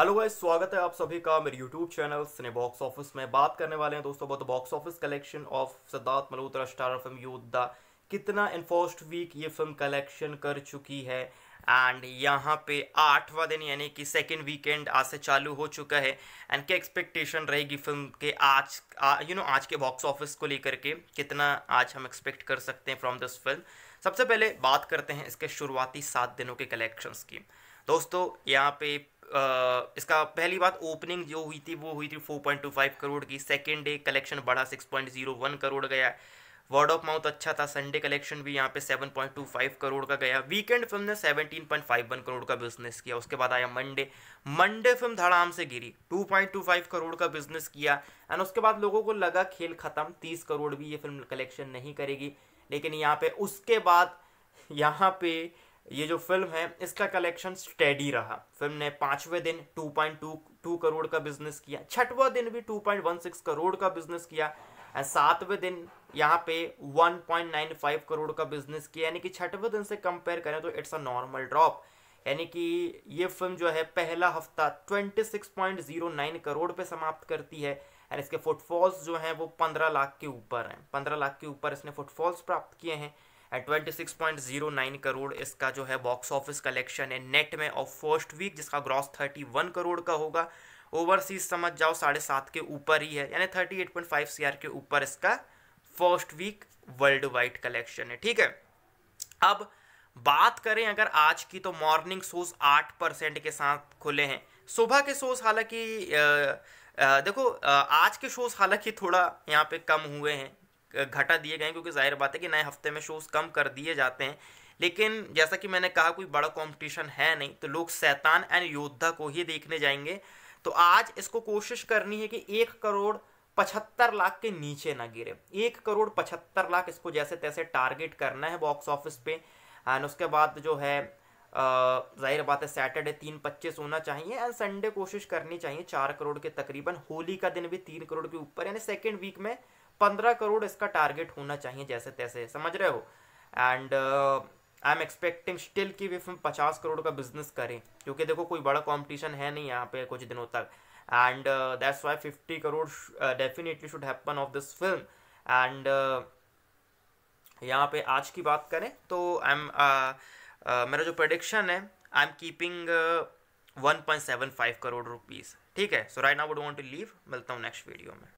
hello guys स्वागत है आप सभी का मेरे YouTube channel cine box office में बात करने वाले हैं दोस्तों बहुत box office collection of Siddharth Malhotra star film Yodha कितना इन्फोस्ट वीक ये फिल्म कलेक्शन कर चुकी है एंड यहाँ पे आठवां दिन यानी कि सेकेंड वीकेंड आज से चालू हो चुका है एंड क्या एक्सपेक्टेशन रहेगी फिल्म के आज यू नो आज के बॉक्स ऑफिस को लेकर के कितना आज हम एक्सपेक्ट कर सकते हैं फ्रॉम दिस फिल्म सबसे पहले बात करते हैं इसके शुरुआती सात दिनों के कलेक्शंस की दोस्तों यहाँ पे इसका पहली बात ओपनिंग जो हुई थी वो हुई थी 4.25 करोड़ की सेकेंड डे कलेक्शन बढ़ा 6.01 करोड़ गया वर्ड ऑफ माउथ अच्छा था संडे कलेक्शन भी यहाँ पे 7.25 करोड़ का गया वीकेंड फिल्म ने 17.51 करोड़ का बिजनेस किया उसके बाद आया मंडे मंडे फिल्म धड़ाम से गिरी 2.25 करोड़ का बिजनेस किया एंड उसके बाद लोगों को लगा खेल ख़त्म 30 करोड़ भी ये फिल्म कलेक्शन नहीं करेगी लेकिन यहाँ पे उसके बाद यहाँ पे ये जो फिल्म है इसका कलेक्शन स्टेडी रहा फिल्म ने पांचवें दिन 2.22 करोड़ का बिजनेस किया छठवां दिन भी 2.16 करोड़ का बिजनेस किया सातवें दिन यहाँ पे 1.95 करोड़ का बिजनेस किया यानी कि छठवें दिन से कंपेयर करें तो इट्स अ नॉर्मल ड्रॉप यानी कि ये फिल्म जो है पहला हफ्ता 26.09 करोड़ पे समाप्त करती है एंड इसके फुटफॉल्स जो हैं वो 15 लाख के ऊपर हैं 15 लाख के ऊपर इसने फुटफॉल्स प्राप्त किए हैं एट 26.09 करोड़ इसका जो है बॉक्स ऑफिस कलेक्शन है नेट में और फर्स्ट वीक जिसका ग्रॉस 31 करोड़ का होगा ओवरसीज समझ जाओ साढ़े सात के ऊपर ही है यानी 38.5 सीआर के ऊपर इसका first week worldwide collection है ठीक है अब बात करें अगर आज की तो मॉर्निंग शोज आठ परसेंट के साथ खुले हैं सुबह के शोज हालांकि देखो आज के शोज हालांकि थोड़ा यहाँ पे कम हुए हैं घटा दिए गए क्योंकि जाहिर बात है कि नए हफ्ते में शोज़ कम कर दिए जाते हैं लेकिन जैसा कि मैंने कहा कोई बड़ा कॉम्पिटिशन है नहीं तो लोग सैतान एंड योद्धा को ही देखने जाएंगे तो आज इसको कोशिश करनी है कि एक करोड़ पचहत्तर लाख के नीचे ना गिरे एक करोड़ पचहत्तर लाख इसको जैसे तैसे टारगेट करना है बॉक्स ऑफिस पे एंड उसके बाद जो है जाहिर बात है सैटरडे तीन पच्चीस होना चाहिए एंड संडे कोशिश करनी चाहिए चार करोड़ के तकरीबन होली का दिन भी तीन करोड़ के ऊपर यानी सेकेंड वीक में पंद्रह करोड़ इसका टारगेट होना चाहिए जैसे तैसे समझ रहे हो and I am expecting still कि वे फिल्म पचास करोड़ का बिजनेस करें क्योंकि देखो कोई बड़ा कॉम्पिटिशन है नहीं यहाँ पे कुछ दिनों तक and that's why fifty crore definitely should happen of this film and यहाँ पे आज की बात करें तो आई एम uh, uh, मेरा जो प्रडिक्शन है I am keeping one point seven five crore rupees ठीक है so right now would want to leave मिलता हूँ नेक्स्ट वीडियो में